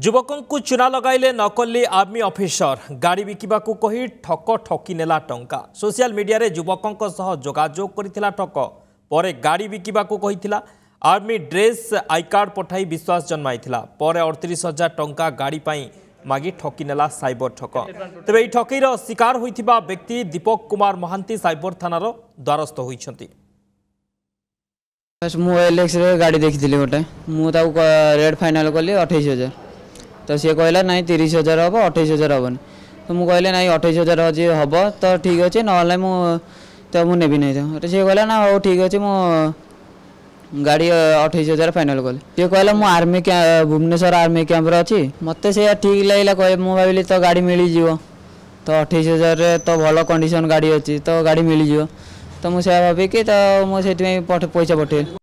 ଯୁବକଙ୍କୁ ଚୁନା ଲଗାଇଲେ ନକଲି ଆର୍ମି ଅଫିସର ଗାଡ଼ି ବିକିବାକୁ କହି ଠକ ଠକି ନେଲା ଟଙ୍କା ସୋସିଆଲ ମିଡିଆରେ ଯୁବକଙ୍କ ସହ ଯୋଗାଯୋଗ କରିଥିଲା ଠକ ପରେ ଗାଡ଼ି ବିକିବାକୁ କହିଥିଲା ଆର୍ମି ଡ୍ରେସ୍ ଆଇ କାର୍ଡ଼ ପଠାଇ ବିଶ୍ୱାସ ଜନ୍ମାଇଥିଲା ପରେ ଅଡ଼ତିରିଶ ହଜାର ଟଙ୍କା ଗାଡ଼ି ପାଇଁ ମାଗି ଠକି ନେଲା ସାଇବର ଠକ ତେବେ ଏହି ଠକେଇର ଶିକାର ହୋଇଥିବା ବ୍ୟକ୍ତି ଦୀପକ କୁମାର ମହାନ୍ତି ସାଇବର ଥାନାର ଦ୍ୱାରସ୍ଥ ହୋଇଛନ୍ତି ମୁଁ ଏଲ୍ଏକ୍ସରେ ଗାଡ଼ି ଦେଖିଥିଲି ଗୋଟେ ମୁଁ ତାକୁ ରେଟ୍ ଫାଇନାଲ୍ କଲି ଅଠେଇଶ ହଜାର ତ ସିଏ କହିଲା ନାଇଁ ତିରିଶ ହଜାର ହେବ ଅଠେଇଶ ହଜାର ହେବନି ତ ମୁଁ କହିଲି ନାଇଁ ଅଠେଇଶ ହଜାର ଅଛି ହେବ ତ ଠିକ୍ ଅଛି ନହେଲେ ମୁଁ ତ ମୁଁ ନେବି ନାହିଁ ତ ସିଏ କହିଲା ନା ହଉ ଠିକ୍ ଅଛି ମୁଁ ଗାଡ଼ି ଅଠେଇଶ ହଜାର ଫାଇନାଲ୍ କଲି ସିଏ କହିଲା ମୁଁ ଆର୍ମି ଭୁବନେଶ୍ୱର ଆର୍ମି କ୍ୟାମ୍ପରେ ଅଛି ମୋତେ ସେଇଆ ଠିକ୍ ଲାଗିଲା କହେ ମୁଁ ଭାବିଲି ତ ଗାଡ଼ି ମିଳିଯିବ ତ ଅଠେଇଶ ହଜାରରେ ତ ଭଲ କଣ୍ଡିସନ୍ ଗାଡ଼ି ଅଛି ତ ଗାଡ଼ି ମିଳିଯିବ ତ ମୁଁ ସେଇଆ ଭାବିକି ତ ମୁଁ ସେଥିପାଇଁ ପଇସା ପଠେଇଲି